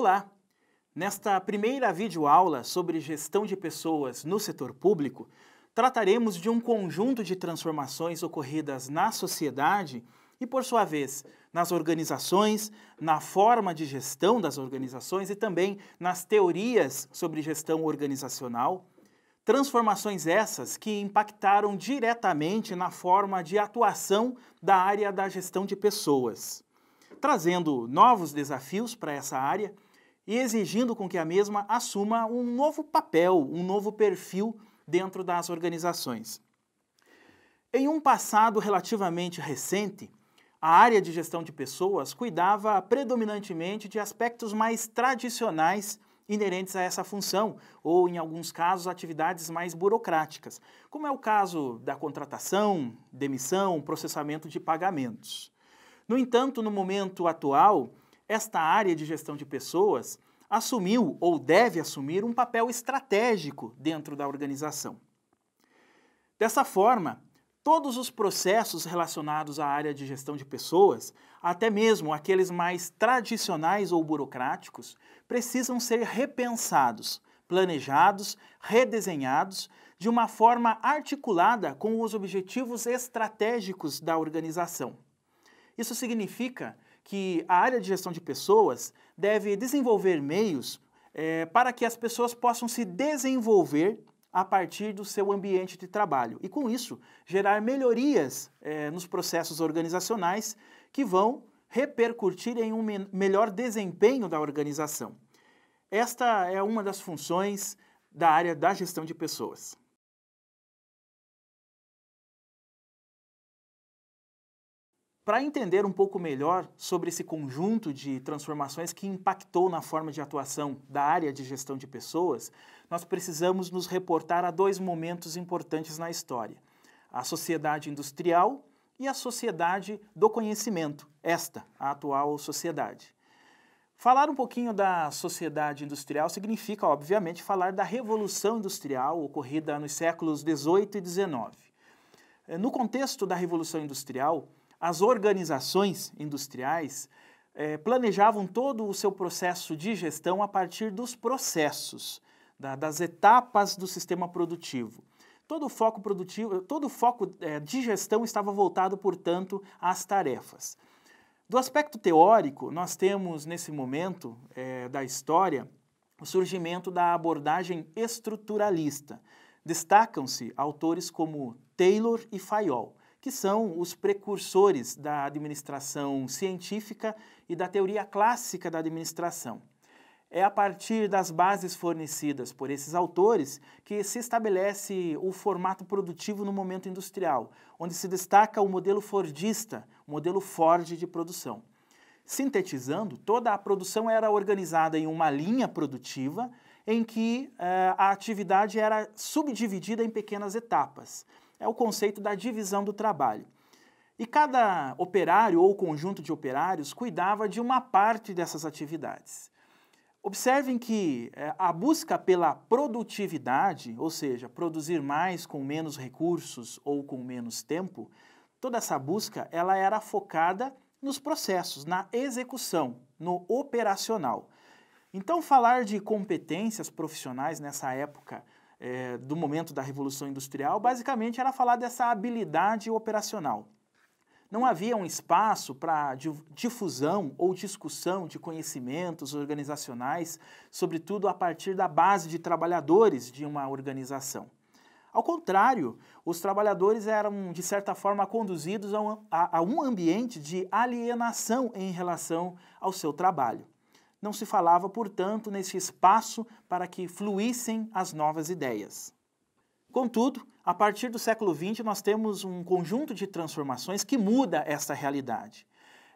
Olá! Nesta primeira videoaula sobre gestão de pessoas no setor público, trataremos de um conjunto de transformações ocorridas na sociedade e, por sua vez, nas organizações, na forma de gestão das organizações e também nas teorias sobre gestão organizacional. Transformações essas que impactaram diretamente na forma de atuação da área da gestão de pessoas, trazendo novos desafios para essa área e exigindo com que a mesma assuma um novo papel, um novo perfil dentro das organizações. Em um passado relativamente recente, a área de gestão de pessoas cuidava predominantemente de aspectos mais tradicionais inerentes a essa função, ou em alguns casos atividades mais burocráticas, como é o caso da contratação, demissão, processamento de pagamentos. No entanto, no momento atual, esta área de gestão de pessoas assumiu ou deve assumir um papel estratégico dentro da organização. Dessa forma, todos os processos relacionados à área de gestão de pessoas, até mesmo aqueles mais tradicionais ou burocráticos, precisam ser repensados, planejados, redesenhados de uma forma articulada com os objetivos estratégicos da organização. Isso significa que a área de gestão de pessoas deve desenvolver meios é, para que as pessoas possam se desenvolver a partir do seu ambiente de trabalho e, com isso, gerar melhorias é, nos processos organizacionais que vão repercutir em um me melhor desempenho da organização. Esta é uma das funções da área da gestão de pessoas. Para entender um pouco melhor sobre esse conjunto de transformações que impactou na forma de atuação da área de gestão de pessoas, nós precisamos nos reportar a dois momentos importantes na história: a sociedade industrial e a sociedade do conhecimento, esta, a atual sociedade. Falar um pouquinho da sociedade industrial significa, obviamente, falar da Revolução Industrial ocorrida nos séculos 18 e 19. Eh, no contexto da Revolução Industrial, as organizações industriais eh, planejavam todo o seu processo de gestão a partir dos processos, da, das etapas do sistema produtivo. Todo o foco produtivo, todo o foco eh, de gestão estava voltado, portanto, às tarefas. Do aspecto teórico, nós temos nesse momento eh, da história o surgimento da abordagem estruturalista. Destacam-se autores como Taylor e Fayol que são os precursores da administração científica e da teoria clássica da administração. É a partir das bases fornecidas por esses autores que se estabelece o formato produtivo no momento industrial, onde se destaca o modelo Fordista, o modelo Ford de produção. Sintetizando, toda a produção era organizada em uma linha produtiva em que eh, a atividade era subdividida em pequenas etapas é o conceito da divisão do trabalho. E cada operário ou conjunto de operários cuidava de uma parte dessas atividades. Observem que é, a busca pela produtividade, ou seja, produzir mais com menos recursos ou com menos tempo, toda essa busca ela era focada nos processos, na execução, no operacional. Então, falar de competências profissionais nessa época é, do momento da Revolução Industrial, basicamente era falar dessa habilidade operacional. Não havia um espaço para difusão ou discussão de conhecimentos organizacionais, sobretudo a partir da base de trabalhadores de uma organização. Ao contrário, os trabalhadores eram, de certa forma, conduzidos a um, a um ambiente de alienação em relação ao seu trabalho. Não se falava, portanto, nesse espaço para que fluíssem as novas ideias. Contudo, a partir do século XX, nós temos um conjunto de transformações que muda essa realidade.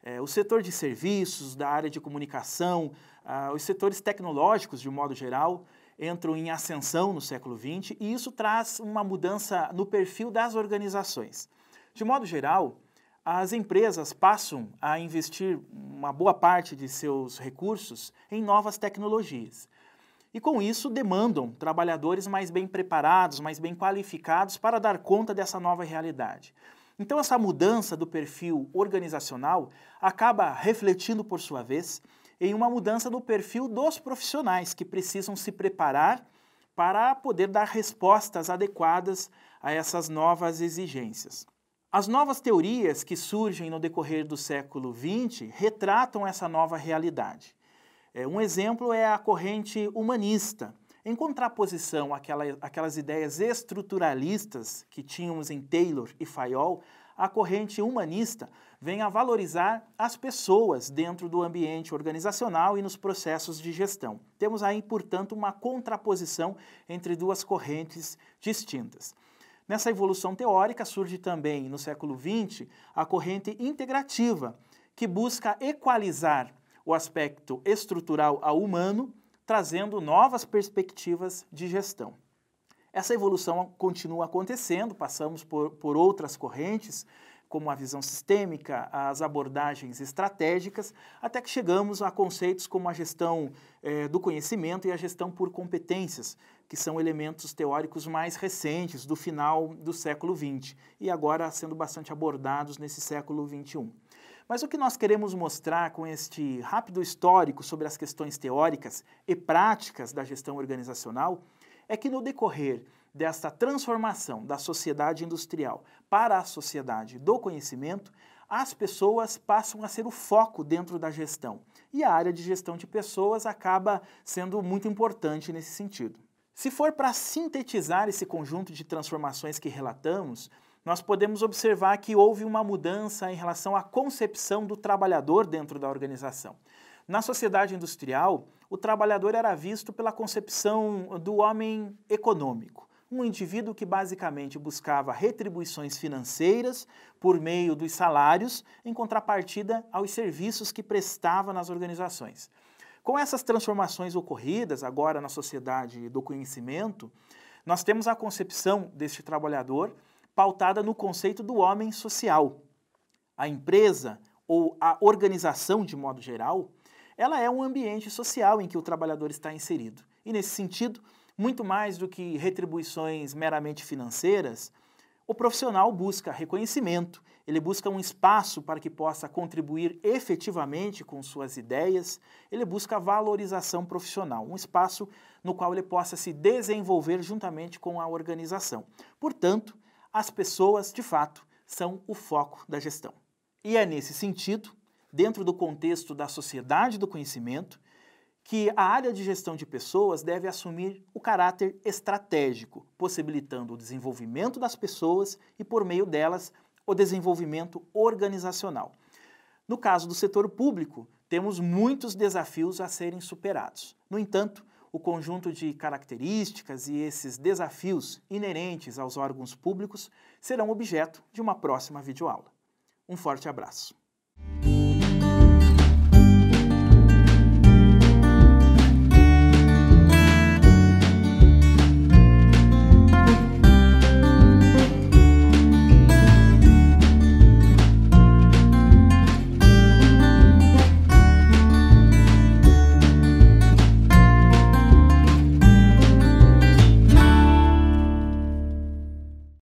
É, o setor de serviços, da área de comunicação, ah, os setores tecnológicos, de modo geral, entram em ascensão no século XX e isso traz uma mudança no perfil das organizações. De modo geral, as empresas passam a investir uma boa parte de seus recursos em novas tecnologias. E com isso demandam trabalhadores mais bem preparados, mais bem qualificados para dar conta dessa nova realidade. Então, essa mudança do perfil organizacional acaba refletindo, por sua vez, em uma mudança do perfil dos profissionais que precisam se preparar para poder dar respostas adequadas a essas novas exigências. As novas teorias que surgem no decorrer do século XX retratam essa nova realidade. É, um exemplo é a corrente humanista, em contraposição àquela, àquelas ideias estruturalistas que tínhamos em Taylor e Fayol, a corrente humanista vem a valorizar as pessoas dentro do ambiente organizacional e nos processos de gestão. Temos aí, portanto, uma contraposição entre duas correntes distintas. Nessa evolução teórica surge também, no século XX, a corrente integrativa, que busca equalizar o aspecto estrutural ao humano, trazendo novas perspectivas de gestão. Essa evolução continua acontecendo, passamos por, por outras correntes, como a visão sistêmica, as abordagens estratégicas, até que chegamos a conceitos como a gestão eh, do conhecimento e a gestão por competências, que são elementos teóricos mais recentes do final do século XX e agora sendo bastante abordados nesse século XXI. Mas o que nós queremos mostrar com este rápido histórico sobre as questões teóricas e práticas da gestão organizacional é que no decorrer desta transformação da sociedade industrial para a sociedade do conhecimento, as pessoas passam a ser o foco dentro da gestão e a área de gestão de pessoas acaba sendo muito importante nesse sentido. Se for para sintetizar esse conjunto de transformações que relatamos, nós podemos observar que houve uma mudança em relação à concepção do trabalhador dentro da organização. Na sociedade industrial, o trabalhador era visto pela concepção do homem econômico, um indivíduo que basicamente buscava retribuições financeiras por meio dos salários, em contrapartida aos serviços que prestava nas organizações. Com essas transformações ocorridas agora na sociedade do conhecimento, nós temos a concepção deste trabalhador pautada no conceito do homem social. A empresa ou a organização, de modo geral, ela é um ambiente social em que o trabalhador está inserido. E nesse sentido, muito mais do que retribuições meramente financeiras, o profissional busca reconhecimento, ele busca um espaço para que possa contribuir efetivamente com suas ideias, ele busca valorização profissional, um espaço no qual ele possa se desenvolver juntamente com a organização. Portanto, as pessoas, de fato, são o foco da gestão. E é nesse sentido, dentro do contexto da sociedade do conhecimento, que a área de gestão de pessoas deve assumir o caráter estratégico, possibilitando o desenvolvimento das pessoas e, por meio delas, o desenvolvimento organizacional. No caso do setor público, temos muitos desafios a serem superados. No entanto, o conjunto de características e esses desafios inerentes aos órgãos públicos serão objeto de uma próxima videoaula. Um forte abraço.